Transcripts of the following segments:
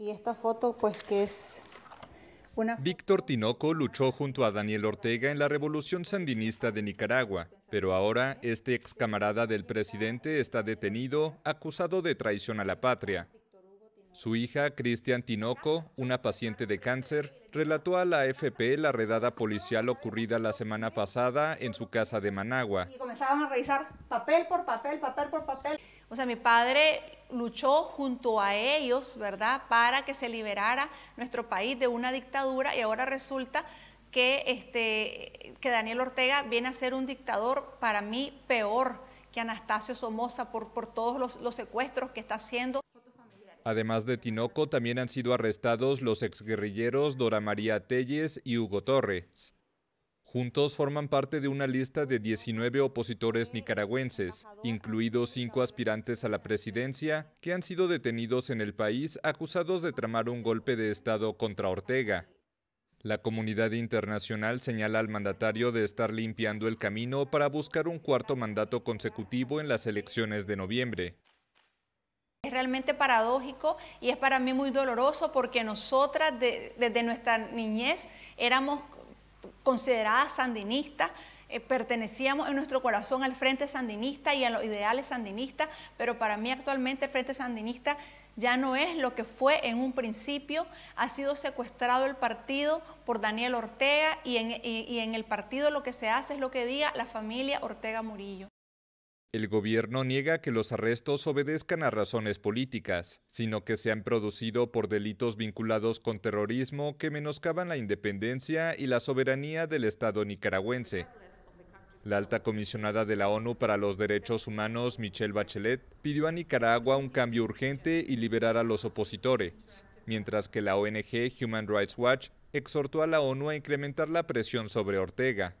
Y esta foto pues que es una... Víctor Tinoco luchó junto a Daniel Ortega en la revolución sandinista de Nicaragua, pero ahora este ex camarada del presidente está detenido, acusado de traición a la patria. Su hija, Cristian Tinoco, una paciente de cáncer, relató a la AFP la redada policial ocurrida la semana pasada en su casa de Managua. Y comenzaban a revisar papel por papel, papel por papel. O sea, mi padre luchó junto a ellos, ¿verdad?, para que se liberara nuestro país de una dictadura y ahora resulta que, este, que Daniel Ortega viene a ser un dictador para mí peor que Anastasio Somoza por, por todos los, los secuestros que está haciendo. Además de Tinoco, también han sido arrestados los exguerrilleros Dora María Telles y Hugo Torres. Juntos forman parte de una lista de 19 opositores nicaragüenses, incluidos cinco aspirantes a la presidencia, que han sido detenidos en el país acusados de tramar un golpe de Estado contra Ortega. La comunidad internacional señala al mandatario de estar limpiando el camino para buscar un cuarto mandato consecutivo en las elecciones de noviembre. Es realmente paradójico y es para mí muy doloroso porque nosotras desde nuestra niñez éramos consideradas sandinistas, eh, pertenecíamos en nuestro corazón al Frente Sandinista y a los ideales sandinistas, pero para mí actualmente el Frente Sandinista ya no es lo que fue en un principio. Ha sido secuestrado el partido por Daniel Ortega y en el partido lo que se hace es lo que diga la familia Ortega Murillo. El gobierno niega que los arrestos obedezcan a razones políticas, sino que se han producido por delitos vinculados con terrorismo que menoscaban la independencia y la soberanía del Estado nicaragüense. La alta comisionada de la ONU para los Derechos Humanos, Michelle Bachelet, pidió a Nicaragua un cambio urgente y liberar a los opositores, mientras que la ONG Human Rights Watch exhortó a la ONU a incrementar la presión sobre Ortega.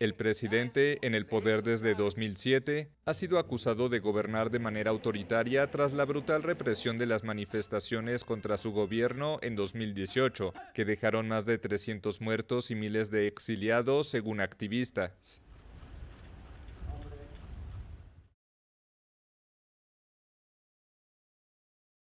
El presidente, en el poder desde 2007, ha sido acusado de gobernar de manera autoritaria tras la brutal represión de las manifestaciones contra su gobierno en 2018, que dejaron más de 300 muertos y miles de exiliados, según activistas.